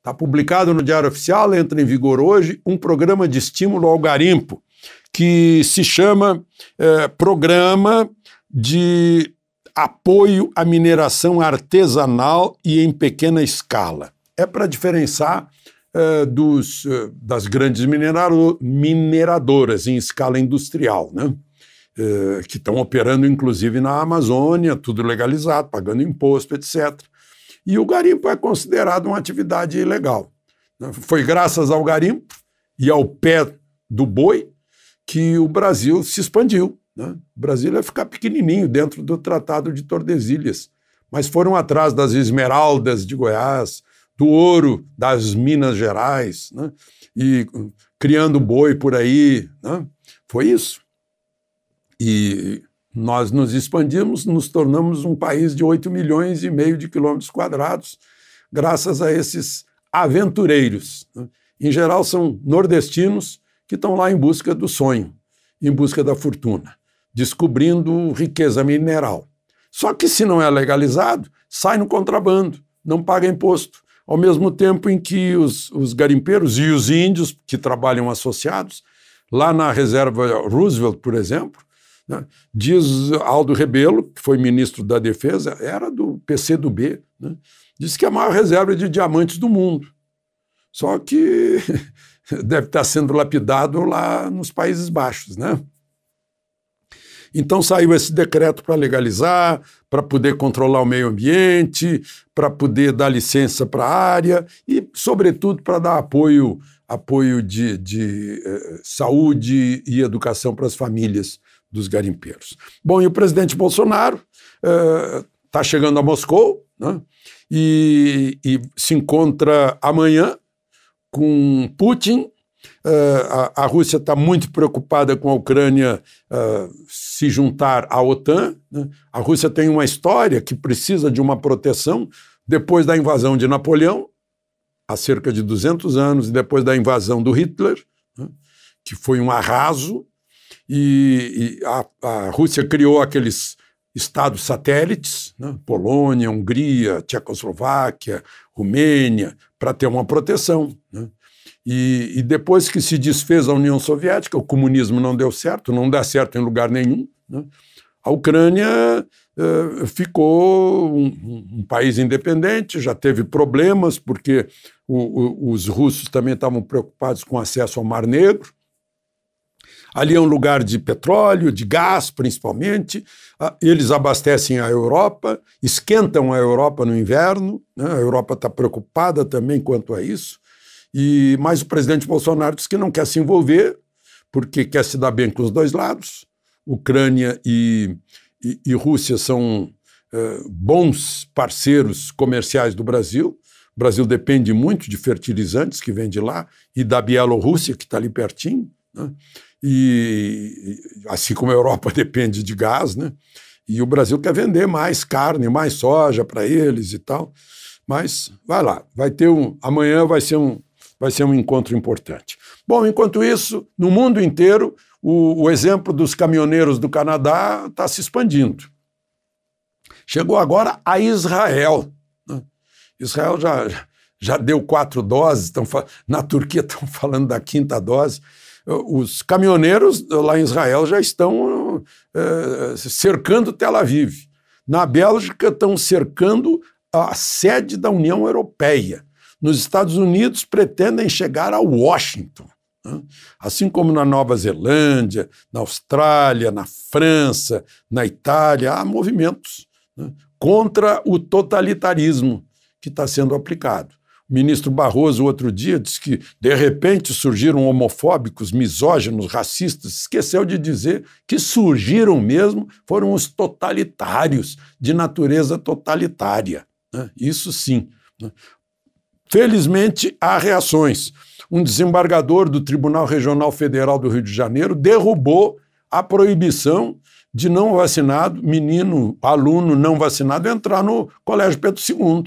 Está publicado no Diário Oficial, entra em vigor hoje, um programa de estímulo ao garimpo, que se chama é, Programa de Apoio à Mineração Artesanal e em Pequena Escala. É para diferenciar é, dos, é, das grandes minerador, mineradoras em escala industrial. Né? Eh, que estão operando inclusive na Amazônia, tudo legalizado, pagando imposto, etc. E o garimpo é considerado uma atividade ilegal. Foi graças ao garimpo e ao pé do boi que o Brasil se expandiu. Né? O Brasil ia é ficar pequenininho dentro do Tratado de Tordesilhas, mas foram atrás das esmeraldas de Goiás, do ouro das Minas Gerais, né? e criando boi por aí. Né? Foi isso. E nós nos expandimos, nos tornamos um país de 8 milhões e meio de quilômetros quadrados, graças a esses aventureiros. Né? Em geral, são nordestinos que estão lá em busca do sonho, em busca da fortuna, descobrindo riqueza mineral. Só que, se não é legalizado, sai no contrabando, não paga imposto. Ao mesmo tempo em que os, os garimpeiros e os índios que trabalham associados, lá na reserva Roosevelt, por exemplo, né? Diz Aldo Rebelo, que foi ministro da Defesa, era do PCdoB, né? diz que é a maior reserva de diamantes do mundo. Só que deve estar sendo lapidado lá nos Países Baixos, né? Então saiu esse decreto para legalizar, para poder controlar o meio ambiente, para poder dar licença para a área e, sobretudo, para dar apoio, apoio de, de eh, saúde e educação para as famílias dos garimpeiros. Bom, e o presidente Bolsonaro está eh, tá chegando a Moscou né, e, e se encontra amanhã com Putin Uh, a, a, Rússia está muito preocupada com a Ucrânia uh, se juntar à OTAN. Né? A Rússia tem uma história que precisa de uma proteção depois da invasão de Napoleão, há cerca de 200 anos, e depois da invasão do Hitler, né? que foi um arraso. E, e a, a, Rússia criou aqueles estados satélites, né? Polônia, Hungria, Tchecoslováquia, Romênia, para ter uma proteção. Né? E, e, depois que se desfez a União Soviética, o comunismo não deu certo, não dá certo em lugar nenhum. Né? A Ucrânia eh, ficou um, um, país independente, já teve problemas, porque o, o, os russos também estavam preocupados com acesso ao Mar Negro. Ali é um lugar de petróleo, de gás, principalmente. Eles abastecem a Europa, esquentam a Europa no inverno. Né? A Europa está preocupada também quanto a isso. E mais o presidente Bolsonaro disse que não quer se envolver, porque quer se dar bem com os dois lados. Ucrânia e, e, e Rússia são é, bons parceiros comerciais do Brasil. O Brasil depende muito de fertilizantes que vem de lá e da Bielorrússia, que está ali pertinho. Né? E, assim como a Europa depende de gás, né? E o Brasil quer vender mais carne, mais soja para eles e tal. Mas vai lá, vai ter um. Amanhã vai ser um, vai ser um encontro importante. Bom, enquanto isso, no mundo inteiro, o, o exemplo dos caminhoneiros do Canadá está se expandindo. Chegou agora a Israel. Né? Israel já, já deu quatro doses, tão, na Turquia estão falando da quinta dose. Os caminhoneiros lá em Israel já estão é, cercando Tel Aviv. Na Bélgica estão cercando a sede da União Europeia nos Estados Unidos pretendem chegar a Washington. Né? Assim como na Nova Zelândia, na Austrália, na França, na Itália, há movimentos né? contra o totalitarismo que está sendo aplicado. O ministro Barroso, outro dia, disse que, de repente, surgiram homofóbicos, misóginos, racistas. Esqueceu de dizer que surgiram mesmo, foram os totalitários, de natureza totalitária. Né? Isso sim. Né? Felizmente, há reações. Um desembargador do Tribunal Regional Federal do Rio de Janeiro derrubou a proibição de não vacinado, menino, aluno não vacinado, entrar no Colégio Pedro II.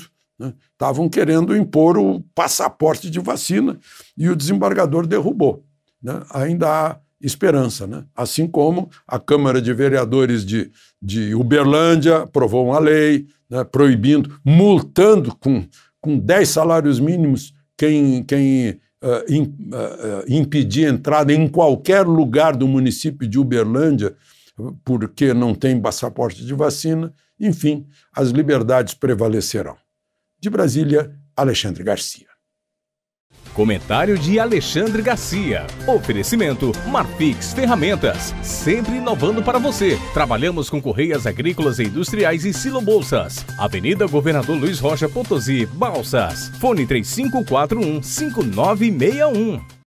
Estavam né? querendo impor o passaporte de vacina e o desembargador derrubou. Né? Ainda há esperança, né? assim como a Câmara de Vereadores de, de Uberlândia aprovou uma lei né, proibindo, multando com com 10 salários mínimos, quem, quem uh, in, uh, impedir entrada em qualquer lugar do município de Uberlândia, porque não tem passaporte de vacina, enfim, as liberdades prevalecerão. De Brasília, Alexandre Garcia. Comentário de Alexandre Garcia. Oferecimento Marfix Ferramentas, sempre inovando para você. Trabalhamos com correias agrícolas e industriais e silo bolsas. Avenida Governador Luiz Rocha Potosí, Balsas. Fone 3541 5961.